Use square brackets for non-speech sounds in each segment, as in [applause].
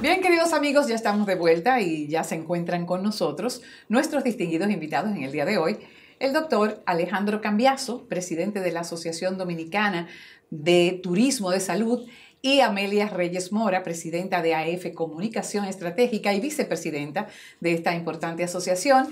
Bien, queridos amigos, ya estamos de vuelta y ya se encuentran con nosotros nuestros distinguidos invitados en el día de hoy. El doctor Alejandro Cambiazo, presidente de la Asociación Dominicana de Turismo de Salud, y Amelia Reyes Mora, presidenta de AF Comunicación Estratégica y vicepresidenta de esta importante asociación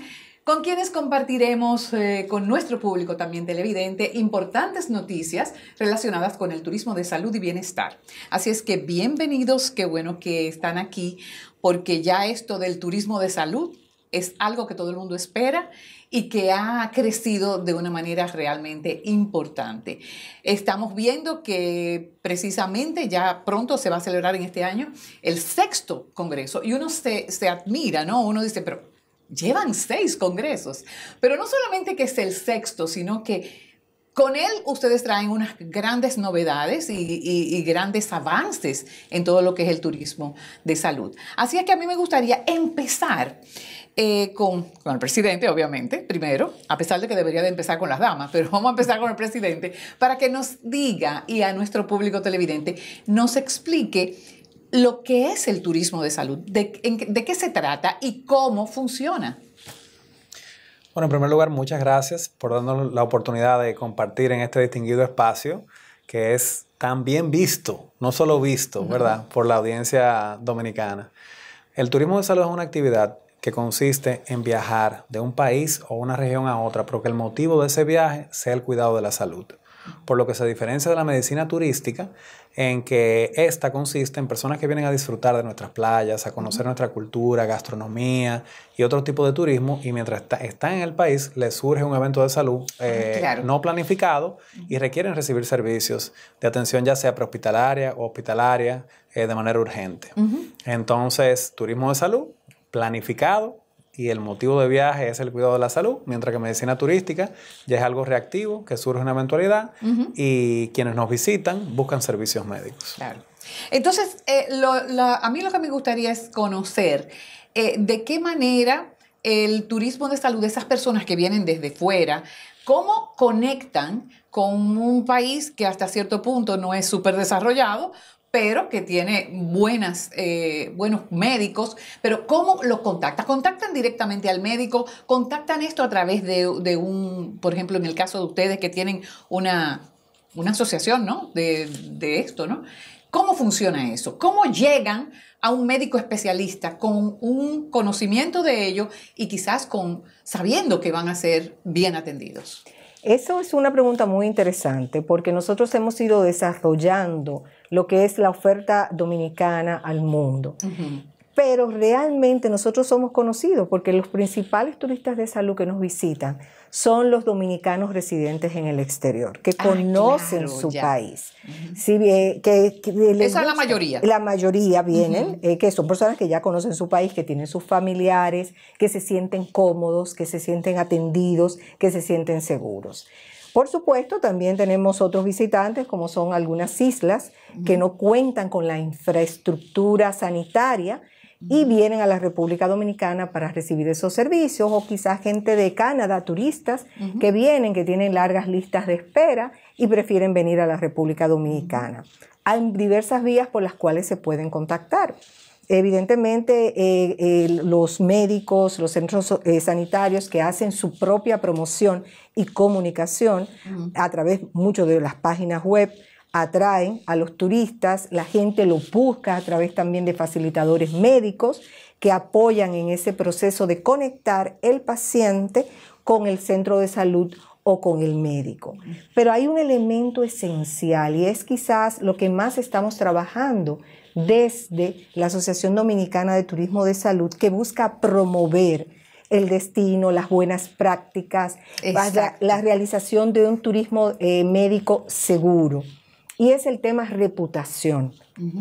con quienes compartiremos eh, con nuestro público también televidente importantes noticias relacionadas con el turismo de salud y bienestar. Así es que bienvenidos, qué bueno que están aquí, porque ya esto del turismo de salud es algo que todo el mundo espera y que ha crecido de una manera realmente importante. Estamos viendo que precisamente ya pronto se va a celebrar en este año el sexto Congreso y uno se, se admira, ¿no? Uno dice, pero Llevan seis congresos. Pero no solamente que es el sexto, sino que con él ustedes traen unas grandes novedades y, grandes avances en todo lo que es el turismo de salud. Así es que a mí me gustaría empezar eh, con, con, el presidente, obviamente, primero, a pesar de que debería de empezar con las damas, pero vamos a empezar con el presidente para que nos diga y a nuestro público televidente nos explique lo que es el turismo de salud, de, qué se trata y cómo funciona. Bueno, en primer lugar, muchas gracias por darnos la oportunidad de compartir en este distinguido espacio que es tan bien visto, no solo visto, ¿verdad?, por la audiencia dominicana. El turismo de salud es una actividad que consiste en viajar de un país o una región a otra, pero que el motivo de ese viaje sea el cuidado de la salud por lo que se diferencia de la medicina turística, en que esta consiste en personas que vienen a disfrutar de nuestras playas, a conocer nuestra cultura, gastronomía y otro tipo de turismo, y mientras está, están en el país les surge un evento de salud ah, eh, no planificado y requieren recibir servicios de atención ya sea prehospitalaria o hospitalaria eh, de manera urgente. Entonces, turismo de salud planificado y el motivo de viaje es el cuidado de la salud, mientras que medicina turística ya es algo reactivo, que surge una eventualidad y quienes nos visitan buscan servicios médicos. Claro. Entonces, eh, a mí lo que me gustaría es conocer eh, de qué manera el turismo de salud, de esas personas que vienen desde fuera, cómo conectan con un país que hasta cierto punto no es súper desarrollado, pero que tiene buenas, eh, buenos médicos. Pero ¿cómo los contacta? ¿Contactan directamente al médico? ¿Contactan esto a través de, de un, por ejemplo, en el caso de ustedes que tienen una, una asociación, ¿no? De, de esto, ¿no? ¿Cómo funciona eso? ¿Cómo llegan a un médico especialista con un conocimiento de ello y quizás con sabiendo que van a ser bien atendidos? Eso es una pregunta muy interesante porque nosotros hemos ido desarrollando lo que es la oferta dominicana al mundo. Pero realmente nosotros somos conocidos porque los principales turistas de salud que nos visitan son los dominicanos residentes en el exterior, que ah, conocen su país. que, Esa es la mayoría. La mayoría vienen, eh, que son personas que ya conocen su país, que tienen sus familiares, que se sienten cómodos, que se sienten atendidos, que se sienten seguros. Por supuesto, también tenemos otros visitantes, como son algunas islas, que no cuentan con la infraestructura sanitaria y vienen a la República Dominicana para recibir esos servicios o quizás gente de Canadá, turistas que vienen, que tienen largas listas de espera y prefieren venir a la República Dominicana. Hay diversas vías por las cuales se pueden contactar. Evidentemente, eh, eh, los médicos, los centros eh, sanitarios que hacen su propia promoción y comunicación a través mucho de las páginas web, atraen a los turistas, la gente lo busca a través también de facilitadores médicos que apoyan en ese proceso de conectar el paciente con el centro de salud o con el médico. Pero hay un elemento esencial y es quizás lo que más estamos trabajando desde la Asociación Dominicana de Turismo de Salud, que busca promover el destino, las buenas prácticas, la, realización de un turismo eh, médico seguro y es el tema reputación.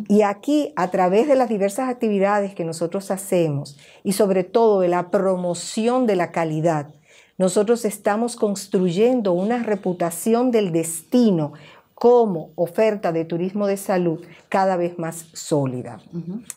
Y aquí, a través de las diversas actividades que nosotros hacemos y sobre todo de la promoción de la calidad, nosotros estamos construyendo una reputación del destino como oferta de turismo de salud cada vez más sólida.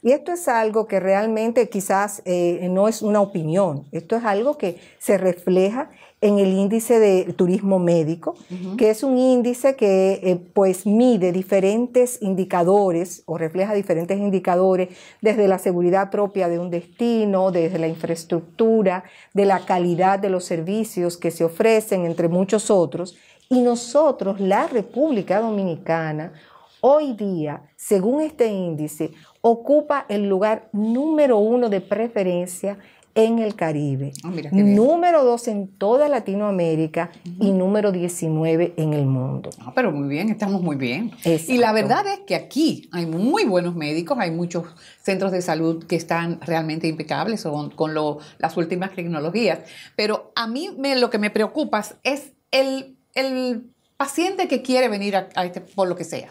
Y esto es algo que realmente quizás eh, no es una opinión, esto es algo que se refleja en el índice de turismo médico, que es un índice que eh, pues mide diferentes indicadores o refleja diferentes indicadores desde la seguridad propia de un destino, desde la infraestructura, de la calidad de los servicios que se ofrecen, entre muchos otros y nosotros, la República Dominicana, hoy día, según este índice, ocupa el lugar número uno de preferencia en el Caribe, ah, número dos en toda Latinoamérica y número 19 en el mundo. Ah, pero muy bien, estamos muy bien. Y la verdad es que aquí hay muy buenos médicos, hay muchos centros de salud que están realmente impecables con, con las últimas tecnologías, pero a mí lo que me preocupa es el el paciente que quiere venir a, este, por lo que sea,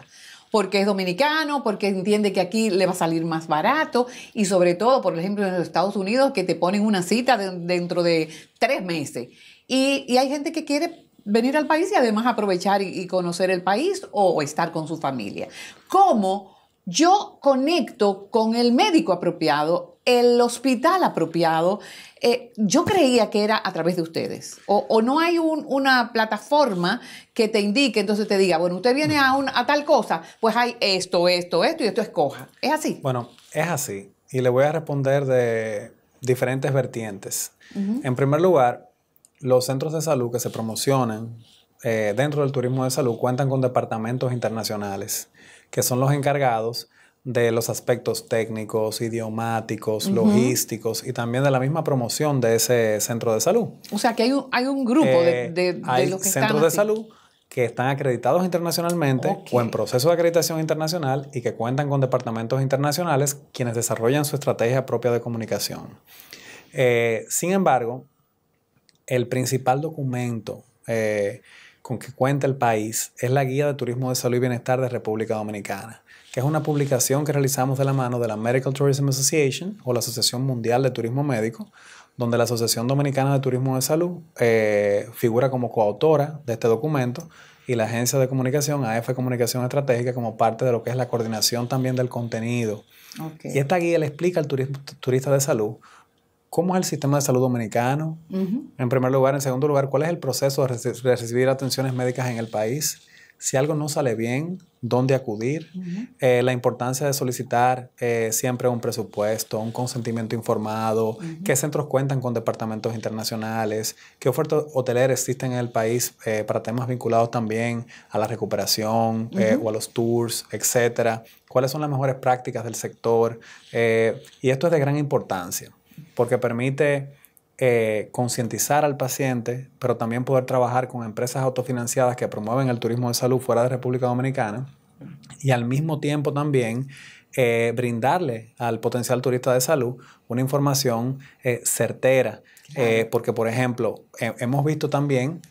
porque es dominicano, porque entiende que aquí le va a salir más barato y sobre todo, por ejemplo, en los Estados Unidos que te ponen una cita dentro de tres meses. Y, hay gente que quiere venir al país y además aprovechar y, conocer el país o estar con su familia. ¿Cómo yo conecto con el médico apropiado, el hospital apropiado, eh, yo creía que era a través de ustedes. O, no hay una plataforma que te indique, entonces te diga, bueno, usted viene a, tal cosa, pues hay esto, esto, esto y esto escoja. ¿Es así? Bueno, es así. Y le voy a responder de diferentes vertientes. En primer lugar, los centros de salud que se promocionan eh, dentro del turismo de salud cuentan con departamentos internacionales, que son los encargados de los aspectos técnicos, idiomáticos, logísticos y también de la misma promoción de ese centro de salud. O sea que hay un, grupo de, eh, centros de salud que están acreditados internacionalmente o en proceso de acreditación internacional y que cuentan con departamentos internacionales quienes desarrollan su estrategia propia de comunicación. Eh, sin embargo, el principal documento eh, con que cuenta el país es la Guía de Turismo de Salud y Bienestar de República Dominicana que es una publicación que realizamos de la mano de la Medical Tourism Association o la Asociación Mundial de Turismo Médico, donde la Asociación Dominicana de Turismo de Salud eh, figura como coautora de este documento y la agencia de comunicación, AF Comunicación Estratégica, como parte de lo que es la coordinación también del contenido. Y esta guía le explica al turista, de salud ¿Cómo es el sistema de salud dominicano? En primer lugar. En segundo lugar, ¿cuál es el proceso de recibir atenciones médicas en el país? si algo no sale bien, dónde acudir, eh, la importancia de solicitar eh, siempre un presupuesto, un consentimiento informado, qué centros cuentan con departamentos internacionales, qué ofertas hoteleras existen en el país eh, para temas vinculados también a la recuperación o a los tours, etcétera, cuáles son las mejores prácticas del sector. y esto es de gran importancia porque permite eh, concientizar al paciente, pero también poder trabajar con empresas autofinanciadas que promueven el turismo de salud fuera de República Dominicana y al mismo tiempo también eh, brindarle al potencial turista de salud una información eh, certera. porque, por ejemplo, hemos visto también,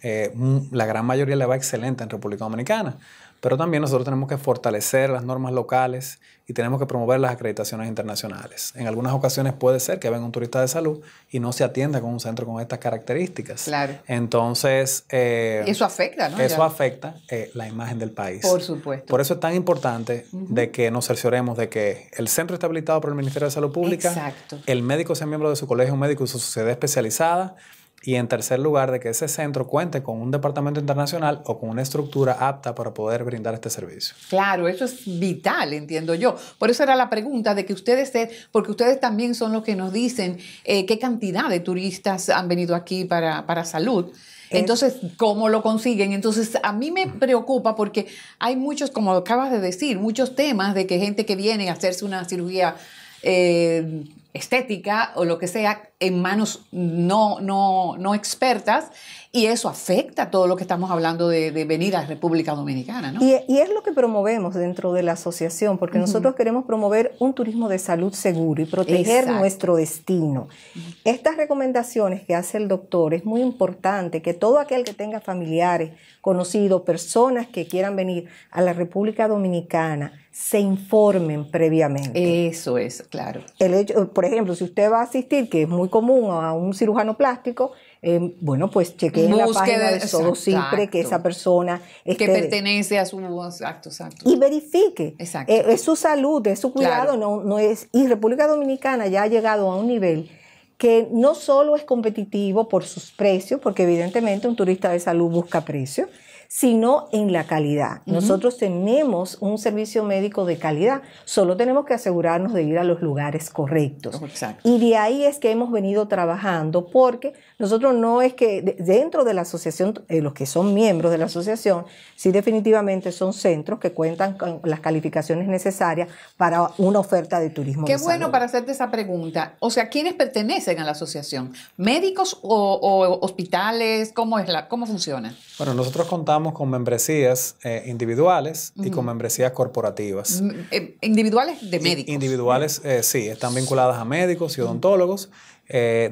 la gran mayoría le va excelente en República Dominicana. Pero también nosotros tenemos que fortalecer las normas locales y tenemos que promover las acreditaciones internacionales. En algunas ocasiones puede ser que venga un turista de salud y no se atienda con un centro con estas características. Claro. Entonces... Eh, eso afecta, ¿no? Eso afecta eh, la imagen del país. Por supuesto. Por eso es tan importante de que nos cercioremos de que el centro está habilitado por el Ministerio de Salud Pública, el médico sea miembro de su colegio médico y su sociedad especializada, y en tercer lugar, de que ese centro cuente con un departamento internacional o con una estructura apta para poder brindar este servicio. Claro, eso es vital, entiendo yo. Por eso era la pregunta de que ustedes, eh, porque ustedes también son los que nos dicen eh, qué cantidad de turistas han venido aquí para, salud. Entonces, ¿cómo lo consiguen? Entonces, a mí me preocupa porque hay muchos, como acabas de decir, muchos temas de que gente que viene a hacerse una cirugía eh, estética o lo que sea en manos no, no, expertas y eso afecta todo lo que estamos hablando de, venir a República Dominicana. Y, es lo que promovemos dentro de la asociación, porque nosotros queremos promover un turismo de salud seguro y proteger nuestro destino. Estas recomendaciones que hace el doctor es muy importante que todo aquel que tenga familiares, conocidos, personas que quieran venir a la República Dominicana, se informen previamente. Eso es, claro. El hecho, por ejemplo, si usted va a asistir, que es muy común a un cirujano plástico, eh, bueno, pues chequeen la página de Sodo siempre que esa persona esté, que pertenece a su acto exacto. Y verifique. Exacto. Eh, es su salud, es su cuidado, no, no es. Y República Dominicana ya ha llegado a un nivel que no solo es competitivo por sus precios, porque evidentemente un turista de salud busca precios, sino en la calidad. Nosotros tenemos un servicio médico de calidad, solo tenemos que asegurarnos de ir a los lugares correctos. Y de ahí es que hemos venido trabajando, porque nosotros no es que dentro de la asociación, eh, los que son miembros de la asociación, sí definitivamente son centros que cuentan con las calificaciones necesarias para una oferta de turismo. Qué bueno para hacerte esa pregunta. O sea, ¿quiénes pertenecen a la asociación? ¿Médicos o, o hospitales? ¿Cómo, es la, ¿Cómo funciona? Bueno, nosotros contamos con membresías eh, individuales y con membresías corporativas. Mm, eh, ¿Individuales de médicos? Individuales, eh, sí, están vinculadas a médicos y odontólogos,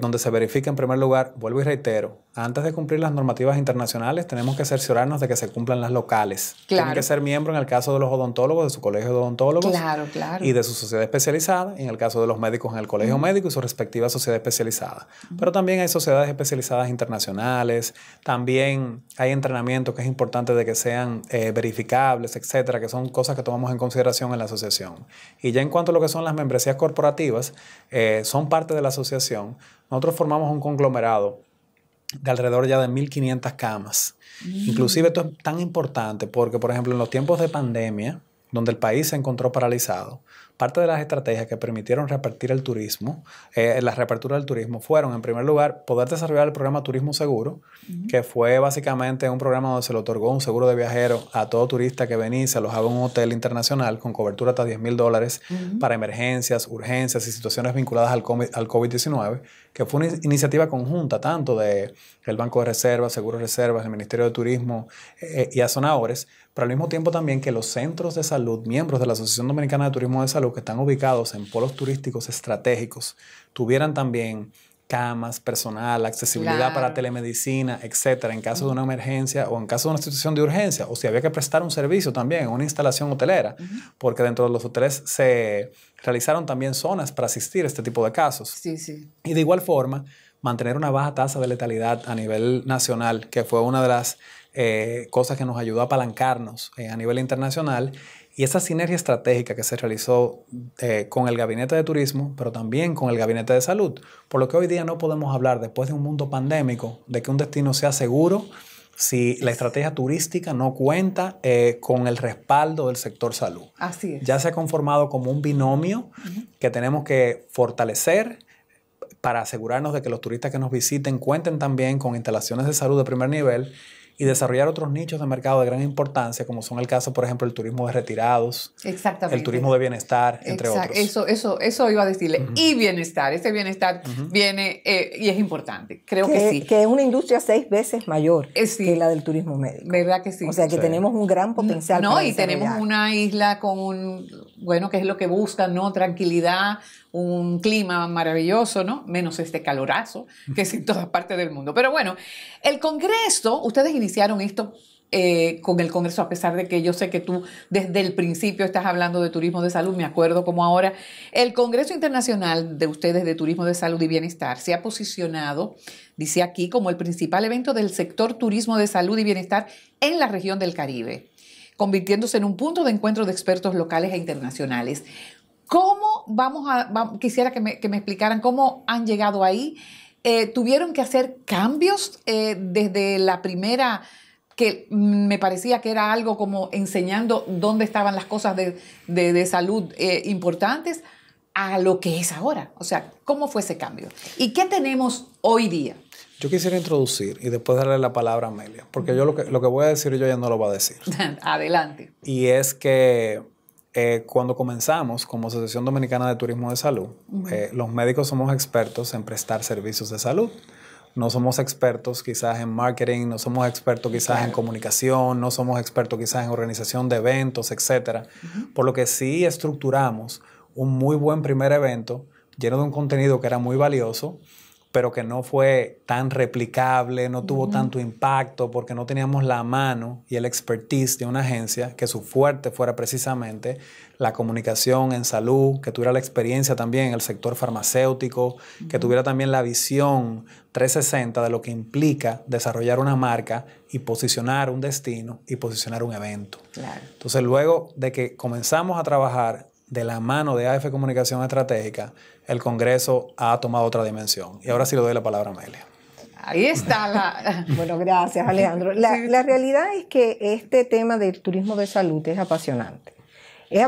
donde se verifica en primer lugar, vuelvo y reitero, antes de cumplir las normativas internacionales, tenemos que cerciorarnos de que se cumplan las locales. Tienen que ser miembro, en el caso de los odontólogos, de su colegio de odontólogos. Y de su sociedad especializada, en el caso de los médicos, en el colegio médico y su respectiva sociedad especializada. Pero también hay sociedades especializadas internacionales, también hay entrenamiento que es importante de que sean eh, verificables, etcétera, que son cosas que tomamos en consideración en la asociación. Y ya en cuanto a lo que son las membresías corporativas, eh, son parte de la asociación. Nosotros formamos un conglomerado de alrededor ya de 1.500 camas. Mm. Inclusive esto es tan importante porque, por ejemplo, en los tiempos de pandemia, donde el país se encontró paralizado. Parte de las estrategias que permitieron repartir el turismo, eh, la reapertura del turismo, fueron, en primer lugar, poder desarrollar el programa Turismo Seguro, que fue básicamente un programa donde se le otorgó un seguro de viajero a todo turista que venía y se alojaba en un hotel internacional con cobertura hasta 10 mil dólares para emergencias, urgencias y situaciones vinculadas al COVID-19, que fue una iniciativa conjunta tanto de Banco de Reservas, seguros Reservas, el Ministerio de Turismo eh, y y sonadores pero al mismo tiempo también que los centros de salud, miembros de la Asociación Dominicana de Turismo de Salud que están ubicados en polos turísticos estratégicos, tuvieran también camas, personal, accesibilidad para telemedicina, etcétera, en caso de una emergencia o en caso de una situación de urgencia, o si había que prestar un servicio también, una instalación hotelera, porque dentro de los hoteles se realizaron también zonas para asistir a este tipo de casos. Sí, sí. Y de igual forma, mantener una baja tasa de letalidad a nivel nacional, que fue una de las eh, cosas que nos ayudó a apalancarnos eh, a nivel internacional. Y esa sinergia estratégica que se realizó eh, con el Gabinete de Turismo, pero también con el Gabinete de Salud, por lo que hoy día no podemos hablar, después de un mundo pandémico, de que un destino sea seguro si la estrategia turística no cuenta con el respaldo del sector salud. Así es. Ya se ha conformado como un binomio que tenemos que fortalecer para asegurarnos de que los turistas que nos visiten cuenten también con instalaciones de salud de primer nivel y desarrollar otros nichos de mercado de gran importancia, como son el caso, por ejemplo, el turismo de retirados, Exactamente. el turismo de bienestar, entre otros. Eso, eso, eso iba a decirle. Y bienestar, ese bienestar viene eh, y es importante, creo que, sí. Que es una industria seis veces mayor eh, que la del turismo médico. ¿Verdad que sí? O sea, que tenemos un gran potencial. No, y tenemos una isla con bueno, que es lo que buscan, ¿no? Tranquilidad, un clima maravilloso, ¿no? Menos este calorazo que es en todas partes del mundo. Pero bueno, el Congreso, ustedes iniciaron esto eh, con el Congreso, a pesar de que yo sé que tú desde el principio estás hablando de turismo de salud, me acuerdo como ahora, el Congreso Internacional de ustedes de Turismo de Salud y Bienestar se ha posicionado, dice aquí, como el principal evento del sector turismo de salud y bienestar en la región del Caribe convirtiéndose en un punto de encuentro de expertos locales e internacionales. ¿Cómo vamos a, quisiera que me, que me, explicaran cómo han llegado ahí? Eh, ¿Tuvieron que hacer cambios eh, desde la primera, que me parecía que era algo como enseñando dónde estaban las cosas de, de, de salud eh, importantes, a lo que es ahora? O sea, ¿cómo fue ese cambio? ¿Y qué tenemos hoy día? Yo quisiera introducir y después darle la palabra a Amelia, porque yo lo que, lo que voy a decir yo ya no lo va a decir. [laughs] Adelante. Y es que eh, cuando comenzamos como Asociación Dominicana de Turismo de Salud, eh, los médicos somos expertos en prestar servicios de salud. No somos expertos quizás en marketing, no somos expertos quizás en comunicación, no somos expertos quizás en organización de eventos, etc. Por lo que sí estructuramos un muy buen primer evento lleno de un contenido que era muy valioso pero que no fue tan replicable, no tuvo tanto impacto porque no teníamos la mano y el expertise de una agencia que su fuerte fuera precisamente la comunicación en salud, que tuviera la experiencia también en el sector farmacéutico, que tuviera también la visión 360 de lo que implica desarrollar una marca y posicionar un destino y posicionar un evento. Entonces, luego de que comenzamos a trabajar de la mano de AF Comunicación Estratégica, el Congreso ha tomado otra dimensión. Y ahora sí le doy la palabra a Amelia. Ahí está la... [laughs] bueno, gracias Alejandro. La, realidad es que este tema del turismo de salud es apasionante. Es,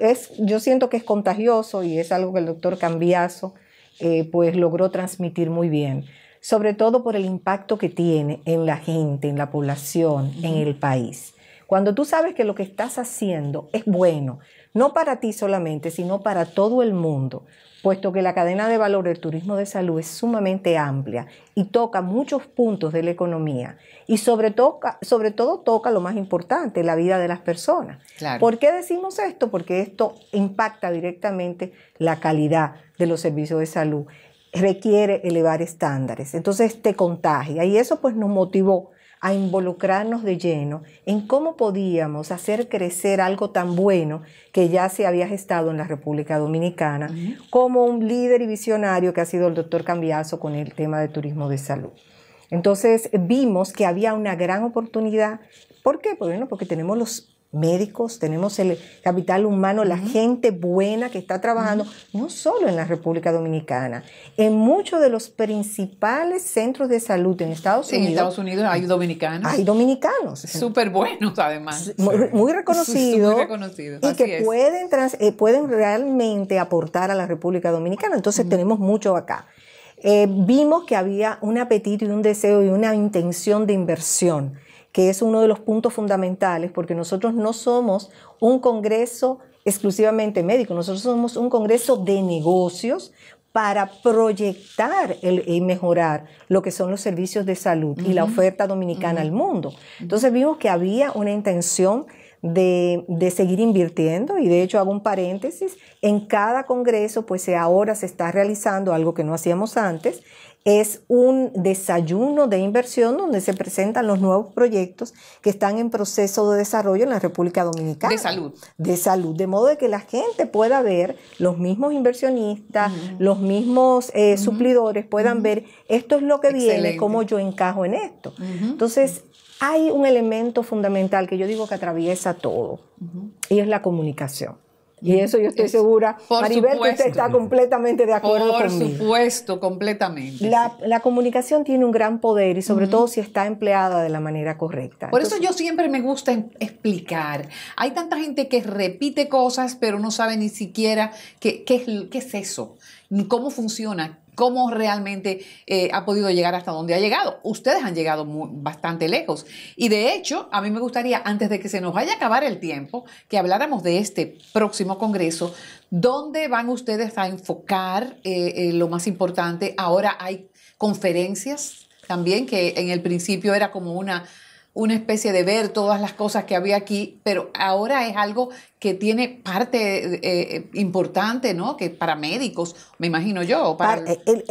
es, yo siento que es contagioso y es algo que el doctor Cambiazo eh, pues logró transmitir muy bien, sobre todo por el impacto que tiene en la gente, en la población, en el país. Cuando tú sabes que lo que estás haciendo es bueno, no para ti solamente, sino para todo el mundo, puesto que la cadena de valor del turismo de salud es sumamente amplia y toca muchos puntos de la economía y sobre, todo toca lo más importante, la vida de las personas. ¿Por qué decimos esto? Porque esto impacta directamente la calidad de los servicios de salud, requiere elevar estándares, entonces te contagia y eso pues nos motivó a involucrarnos de lleno en cómo podíamos hacer crecer algo tan bueno que ya se había gestado en la República Dominicana, como un líder y visionario que ha sido el doctor Cambiazo con el tema de turismo de salud. Entonces vimos que había una gran oportunidad. ¿Por qué? Pues bueno, porque tenemos los médicos, tenemos el capital humano, la gente buena que está trabajando, no solo en la República Dominicana, en muchos de los principales centros de salud en Estados Unidos. En Estados Unidos hay dominicanos. Hay dominicanos. Súper [laughs] buenos, además. Muy, reconocidos. Muy reconocidos. Y que pueden, eh, pueden realmente aportar a la República Dominicana. Entonces, tenemos mucho acá. Eh, vimos que había un apetito y un deseo y una intención de inversión que es uno de los puntos fundamentales, porque nosotros no somos un Congreso exclusivamente médico, nosotros somos un Congreso de negocios para proyectar el, y mejorar lo que son los servicios de salud y la oferta dominicana al mundo. Entonces vimos que había una intención de, de, seguir invirtiendo y de hecho hago un paréntesis, en cada congreso pues ahora se está realizando algo que no hacíamos antes, es un desayuno de inversión donde se presentan los nuevos proyectos que están en proceso de desarrollo en la República Dominicana. De salud. De salud, de modo de que la gente pueda ver, los mismos inversionistas, los mismos eh, suplidores puedan ver, esto es lo que viene, cómo yo encajo en esto. Entonces, hay un elemento fundamental que yo digo que atraviesa todo y es la comunicación. Y eso yo estoy segura. Maribel, supuesto, que usted está completamente de acuerdo conmigo. Por supuesto, completamente. La, comunicación tiene un gran poder y sobre todo si está empleada de la manera correcta. Por eso yo siempre me gusta em, explicar. Hay tanta gente que repite cosas, pero no sabe ni siquiera qué es eso cómo funciona, cómo realmente eh, ha podido llegar hasta donde ha llegado. Ustedes han llegado bastante lejos. Y de hecho, a mí me gustaría, antes de que se nos vaya a acabar el tiempo, que habláramos de este próximo Congreso, ¿Dónde van ustedes a enfocar eh, eh, lo más importante. Ahora hay conferencias también, que en el principio era como una una especie de ver todas las cosas que había aquí, pero ahora es algo que tiene parte eh, eh, importante, ¿no? Que para médicos, me imagino yo, o para, eh,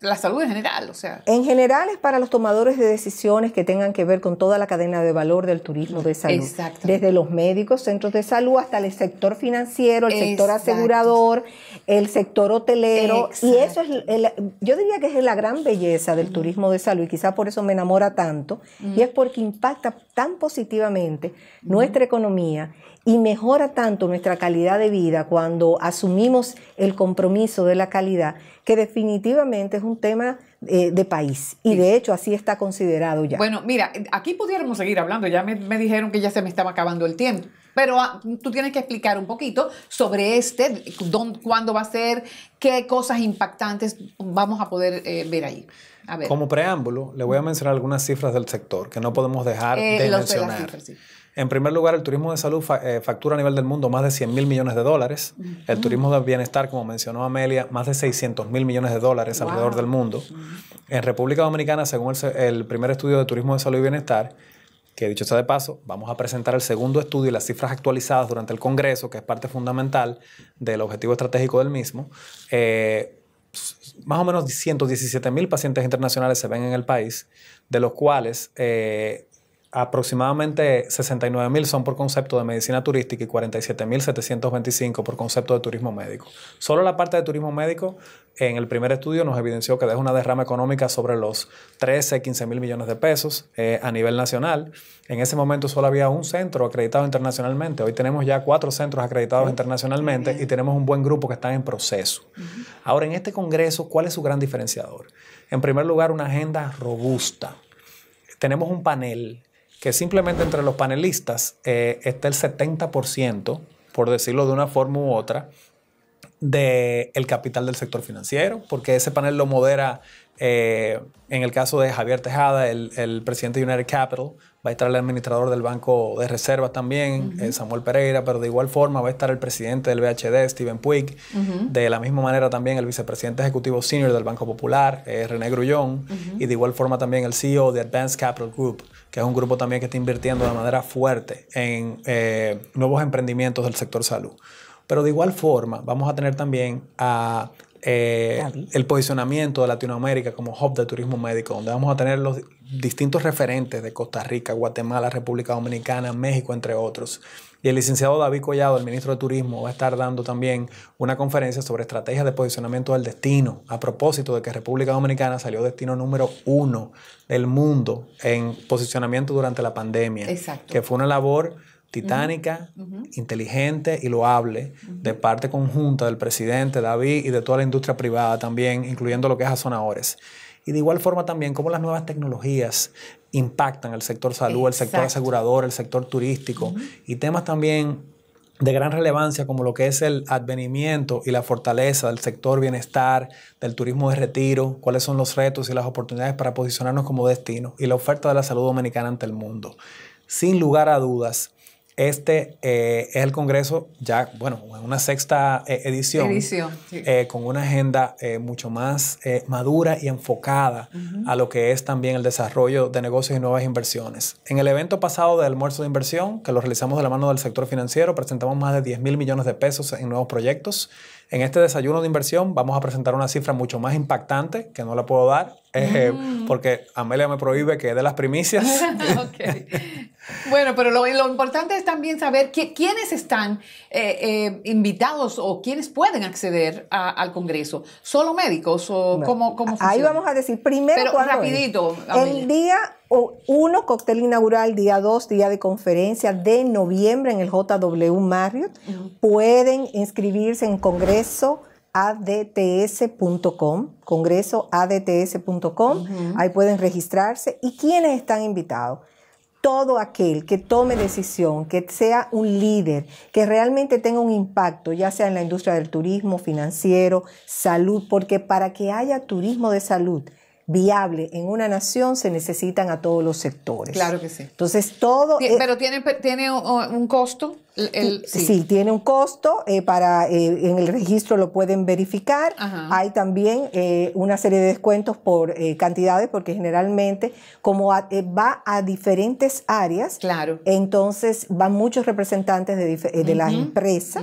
la, salud en general, o sea. En general es para los tomadores de decisiones que tengan que ver con toda la cadena de valor del turismo de salud. Exacto. Desde los médicos, centros de salud, hasta el sector financiero, el sector asegurador, el sector hotelero. Y eso es, yo diría que es la gran belleza del turismo de salud y quizás por eso me enamora tanto. Y es porque impacta tan positivamente nuestra economía y mejora tanto nuestra calidad de vida cuando asumimos el compromiso de la calidad, que definitivamente es un tema eh, de país. Y de hecho así está considerado ya. Bueno, mira, aquí pudiéramos seguir hablando, ya me, dijeron que ya se me estaba acabando el tiempo. Pero ah, tú tienes que explicar un poquito sobre este, don, cuándo va a ser, qué cosas impactantes vamos a poder eh, ver ahí. Como preámbulo, le voy a mencionar algunas cifras del sector que no podemos dejar eh, de mencionar. En primer lugar, el turismo de salud eh, factura a nivel del mundo más de 100 mil millones de dólares. El turismo de bienestar, como mencionó Amelia, más de 600 mil millones de dólares alrededor del mundo. En República Dominicana, según el, primer estudio de turismo de salud y bienestar, que dicho sea de paso, vamos a presentar el segundo estudio y las cifras actualizadas durante el Congreso, que es parte fundamental del objetivo estratégico del mismo. Eh, más o menos 117 mil pacientes internacionales se ven en el país, de los cuales eh, aproximadamente 69 mil son por concepto de medicina turística y 47.725 por concepto de turismo médico. Solo la parte de turismo médico en el primer estudio nos evidenció que deja una derrama económica sobre los 13, 15 mil millones de pesos eh, a nivel nacional. En ese momento solo había un centro acreditado internacionalmente. Hoy tenemos ya cuatro centros acreditados oh, internacionalmente y tenemos un buen grupo que está en proceso. Ahora, en este Congreso, ¿cuál es su gran diferenciador? En primer lugar, una agenda robusta. Tenemos un panel que simplemente entre los panelistas eh, está el 70%, por decirlo de una forma u otra, del capital del sector financiero, porque ese panel lo modera eh, en el caso de Javier Tejada, el, presidente de United Capital, va a estar el administrador del Banco de Reservas también, eh, Samuel Pereira, pero de igual forma va a estar el presidente del BHD, Steven Puig. De la misma manera también el vicepresidente ejecutivo senior del Banco Popular, eh, René Grullón. Y de igual forma también el CEO de Advanced Capital Group, que es un grupo también que está invirtiendo de manera fuerte en nuevos emprendimientos del sector salud. Pero de igual forma vamos a tener también a eh, el posicionamiento de Latinoamérica como hub de turismo médico, donde vamos a tener los distintos referentes de Costa Rica, Guatemala, República Dominicana, México, entre otros. Y el licenciado David Collado, el ministro de Turismo, va a estar dando también una conferencia sobre estrategias de posicionamiento del destino, a propósito de que República Dominicana salió destino número uno del mundo en posicionamiento durante la pandemia, que fue una labor titánica, inteligente y loable de parte conjunta del presidente David y de toda la industria privada también, incluyendo lo que es Azonadores. Y de igual forma también cómo las nuevas tecnologías impactan el sector salud, el sector asegurador, el sector turístico y temas también de gran relevancia como lo que es el advenimiento y la fortaleza del sector bienestar, del turismo de retiro, cuáles son los retos y las oportunidades para posicionarnos como destino y la oferta de la salud dominicana ante el mundo. Sin lugar a dudas, este eh, es el Congreso ya, bueno, en una sexta eh, edición, eh, con una agenda mucho más madura y enfocada a lo que es también el desarrollo de negocios y nuevas inversiones. En el evento pasado de almuerzo de inversión, que lo realizamos de la mano del sector financiero, presentamos más de 10 mil millones de pesos en nuevos proyectos. En este desayuno de inversión vamos a presentar una cifra mucho más impactante, que no la puedo dar, mm. porque Amelia me prohíbe que dé las primicias. [laughs] Bueno, pero lo, importante es también saber quiénes están eh, eh, invitados o quiénes pueden acceder al Congreso. ¿Solo médicos o cómo, funciona? Ahí vamos a decir, primero pero rapidito. El día uno, cóctel inaugural, día 2, día de conferencia de noviembre en el JW Marriott. Pueden inscribirse en Congreso adts.com, congreso ahí pueden registrarse. ¿Y quiénes están invitados? todo aquel que tome decisión, que sea un líder, que realmente tenga un impacto, ya sea en la industria del turismo, financiero, salud, porque para que haya turismo de salud viable en una nación se necesitan a todos los sectores. Claro que sí. Entonces todo... Pero tiene, tiene un costo sí. tiene un costo eh, para eh, en el registro lo pueden verificar. Hay también eh, una serie de descuentos por cantidades porque generalmente como va a diferentes áreas, entonces van muchos representantes de, las empresas, la empresa,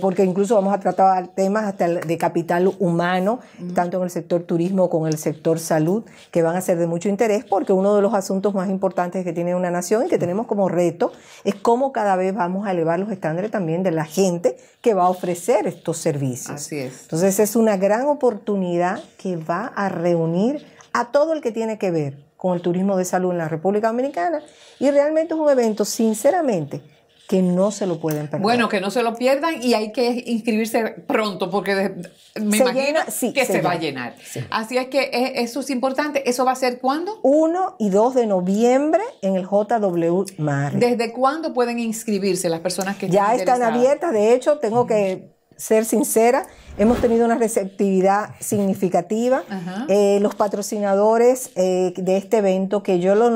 porque incluso vamos a tratar temas hasta de capital humano, tanto en el sector turismo como en el sector salud, que van a ser de mucho interés porque uno de los asuntos más importantes que tiene una nación y que tenemos como reto es cómo cada vez vamos a los estándares también de la gente que va a ofrecer estos servicios. Así es. Entonces es una gran oportunidad que va a reunir a todo el que tiene que ver con el turismo de salud en la República Dominicana y realmente es un evento, sinceramente, que no se lo pueden perder. Bueno, que no se lo pierdan y hay que inscribirse pronto porque me imagino que se, va a llenar. Así es que eso es importante. ¿Eso va a ser cuándo? 1 y 2 de noviembre en el JW Mar. ¿Desde cuándo pueden inscribirse las personas que ya están abiertas? De hecho, tengo que ser sincera, hemos tenido una receptividad significativa. Eh, los patrocinadores eh, de este evento, que yo no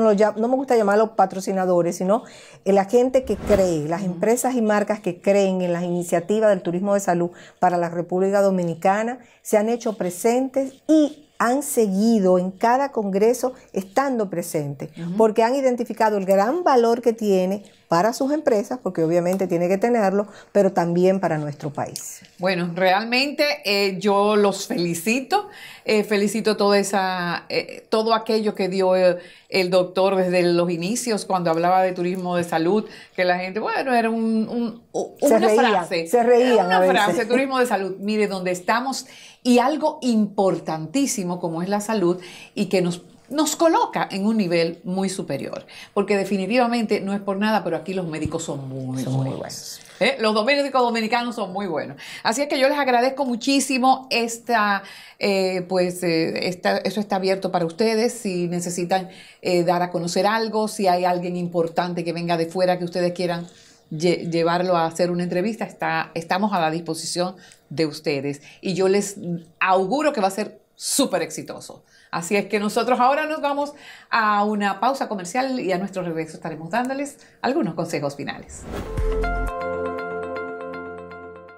me gusta llamarlos patrocinadores, sino eh, la gente que cree, las empresas y marcas que creen en las iniciativas del turismo de salud para la República Dominicana, se han hecho presentes y han seguido en cada congreso estando presentes, porque han identificado el gran valor que tiene para sus empresas, porque obviamente tiene que tenerlo, pero también para nuestro país. Bueno, realmente eh, yo los felicito, eh, felicito toda esa, eh, todo aquello que dio el, doctor desde los inicios cuando hablaba de turismo de salud, que la gente, bueno, era un, una frase. Se reía Una frase, turismo de salud. Mire, donde estamos y algo importantísimo como es la salud y que nos nos coloca en un nivel muy superior, porque definitivamente no es por nada, pero aquí los médicos son muy, buenos. ¿Eh? Los domésticos dominicanos son muy buenos. Así es que yo les agradezco muchísimo esta, eh, pues eh, esta, eso está abierto para ustedes. Si necesitan dar a conocer algo, si hay alguien importante que venga de fuera que ustedes quieran llevarlo a hacer una entrevista, está, estamos a la disposición de ustedes. Y yo les auguro que va a ser súper exitoso. Así es que nosotros ahora nos vamos a una pausa comercial y a nuestro regreso estaremos dándoles algunos consejos finales.